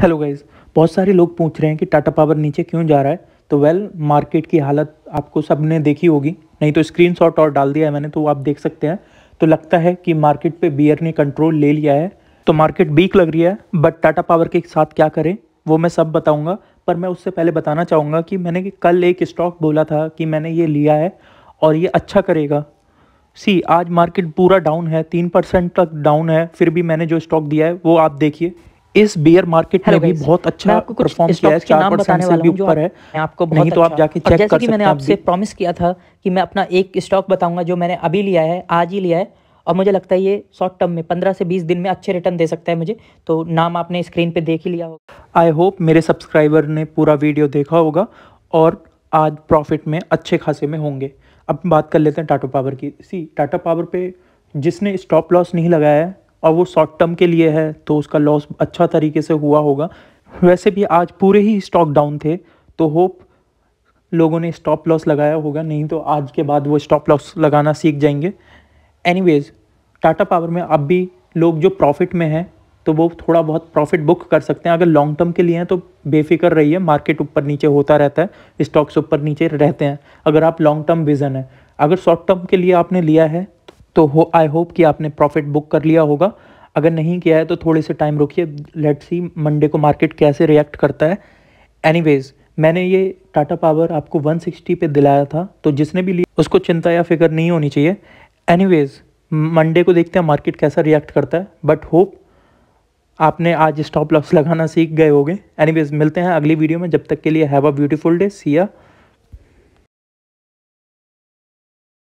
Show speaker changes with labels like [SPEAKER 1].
[SPEAKER 1] hello guys बहुत सारे लोग पूछ रहे हैं कि टाटा पावर नीचे क्यों जा रहा है तो वेल मार्केट की हालत आपको सबने देखी होगी नहीं तो स्क्रीनशॉट और डाल दिया है मैंने तो आप देख सकते हैं तो लगता है कि मार्केट पे बियर ने कंट्रोल ले लिया है तो मार्केट वीक लग रही है बट टाटा पावर के साथ क्या करें वो मैं सब बताऊँगा पर मैं उससे पहले बताना चाहूँगा कि मैंने कल एक स्टॉक बोला था कि मैंने ये लिया है और ये अच्छा करेगा सी आज मार्केट पूरा डाउन है तीन परसेंट तक डाउन है फिर भी मैंने जो स्टॉक दिया है वो आप देखिए इस बियर मार्केट में भी बहुत अच्छा परफॉर्म किया है चार परसेंट से भी ऊपर है आपको नहीं तो आप अच्छा- जाके चेक कर सकते हैं मैंने आपसे
[SPEAKER 2] प्रॉमिस किया था कि मैं अपना एक स्टॉक बताऊंगा जो मैंने अभी लिया है आज ही लिया है और मुझे लगता है ये शॉर्ट टर्म में पंद्रह से बीस दिन में अच्छे रिटर्न दे सकता है मुझे तो नाम आपने स्क्रीन पे देख ही लिया
[SPEAKER 1] होगा आई होप मेरे सब्सक्राइबर ने पूरा वीडियो देखा होगा और आज प्रॉफिट में अच्छे खासे में होंगे अब बात कर लेते हैं टाटा पावर की सी टाटा पावर पे जिसने स्टॉप लॉस नहीं लगाया है और वो शॉर्ट टर्म के लिए है तो उसका लॉस अच्छा तरीके से हुआ होगा वैसे भी आज पूरे ही स्टॉक डाउन थे तो होप लोगों ने स्टॉप लॉस लगाया होगा नहीं तो आज के बाद वो स्टॉप लॉस लगाना सीख जाएंगे एनीवेज टाटा पावर में अब भी लोग जो प्रॉफिट में हैं तो वो थोड़ा बहुत प्रॉफिट बुक कर सकते हैं अगर लॉन्ग टर्म के लिए हैं तो बेफिक्र रहिए मार्केट ऊपर नीचे होता रहता है स्टॉक्स ऊपर नीचे रहते हैं अगर आप लॉन्ग टर्म विज़न है अगर शॉर्ट टर्म के लिए आपने लिया है तो हो आई होप कि आपने प्रॉफिट बुक कर लिया होगा अगर नहीं किया है तो थोड़े से टाइम रुकिए लेट सी मंडे को मार्केट कैसे रिएक्ट करता है एनीवेज मैंने ये टाटा पावर आपको 160 पे दिलाया था तो जिसने भी लिया उसको चिंता या फिक्र नहीं होनी चाहिए एनीवेज मंडे को देखते हैं मार्केट कैसा रिएक्ट करता है बट होप आपने आज स्टॉप लॉस लगाना सीख गए होगे एनीवेज मिलते हैं अगली वीडियो में जब तक के लिए have a beautiful day Siya